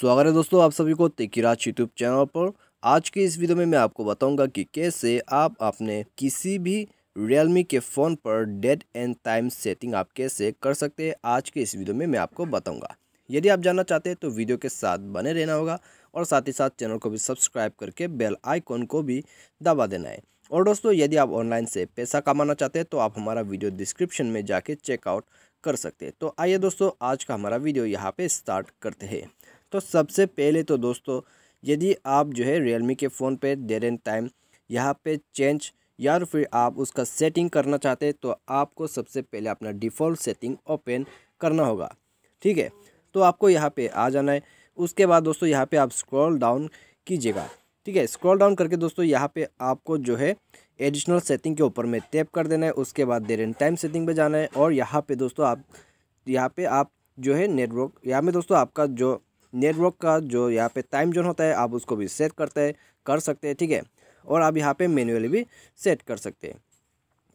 स्वागत है दोस्तों आप सभी को तेकिराज यूट्यूब चैनल पर आज के इस वीडियो में मैं आपको बताऊंगा कि कैसे आप अपने किसी भी रियलमी के फ़ोन पर डेट एंड टाइम सेटिंग आप कैसे कर सकते हैं आज के इस वीडियो में मैं आपको बताऊंगा यदि आप जानना चाहते हैं तो वीडियो के साथ बने रहना होगा और साथ ही साथ चैनल को भी सब्सक्राइब करके बेल आइकॉन को भी दबा देना है और दोस्तों यदि आप ऑनलाइन से पैसा कमाना चाहते हैं तो आप हमारा वीडियो डिस्क्रिप्शन में जाके चेकआउट कर सकते हैं तो आइए दोस्तों आज का हमारा वीडियो यहाँ पे स्टार्ट करते हैं तो सबसे पहले तो दोस्तों यदि आप जो है रियलमी के फ़ोन पे देर एंड टाइम यहाँ पे चेंज या तो फिर आप उसका सेटिंग करना चाहते हैं तो आपको सबसे पहले अपना डिफ़ॉल्ट सेटिंग ओपन करना होगा ठीक है तो आपको यहाँ पे आ जाना है उसके बाद दोस्तों यहाँ पे आप स्क्रॉल डाउन कीजिएगा ठीक है स्क्रॉल डाउन करके दोस्तों यहाँ पर आपको जो है एडिशनल सेटिंग के ऊपर में टैप कर देना है उसके बाद देर एंड टाइम सेटिंग पर जाना है और यहाँ पर दोस्तों आप यहाँ पर आप जो है नेटवर्क यहाँ पे दोस्तों आपका जो नेटवर्क का जो यहाँ पे टाइम जोन होता है आप उसको भी सेट करते हैं कर सकते हैं ठीक है और आप यहाँ पे मैनुअली भी सेट कर सकते हैं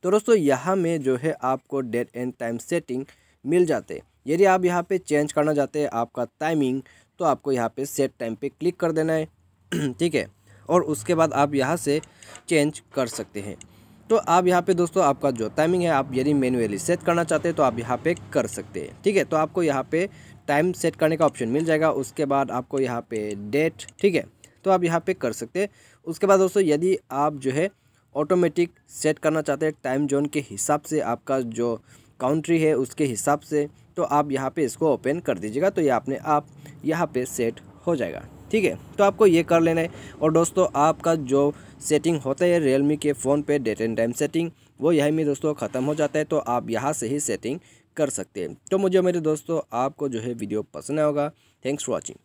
तो दोस्तों यहाँ में जो है आपको डेट एंड टाइम सेटिंग मिल जाते यदि आप यहाँ पे चेंज करना चाहते हैं आपका टाइमिंग तो आपको यहाँ पे सेट टाइम पे क्लिक कर देना है ठीक है और उसके बाद आप यहाँ से चेंज कर सकते हैं तो आप यहाँ पे दोस्तों आपका जो टाइमिंग है आप यदि मैनुअली सेट करना चाहते हैं तो आप यहाँ पे कर सकते हैं ठीक है तो आपको यहाँ पे टाइम सेट करने का ऑप्शन मिल जाएगा उसके बाद आपको यहाँ पे डेट ठीक है तो आप यहाँ पे कर सकते हैं उसके बाद दोस्तों यदि आप जो है ऑटोमेटिक सेट करना चाहते हैं टाइम जोन के हिसाब से आपका जो काउंट्री है उसके हिसाब से तो आप यहाँ पर इसको ओपन कर दीजिएगा तो ये अपने आप यहाँ पर सेट हो जाएगा ठीक है तो आपको ये कर लेना है और दोस्तों आपका जो सेटिंग होता है रियलमी के फ़ोन पे डेट एंड टाइम सेटिंग वो यहीं में दोस्तों ख़त्म हो जाता है तो आप यहाँ से ही सेटिंग कर सकते हैं तो मुझे मेरे दोस्तों आपको जो है वीडियो पसंद आएगा थैंक्स फॉर वॉचिंग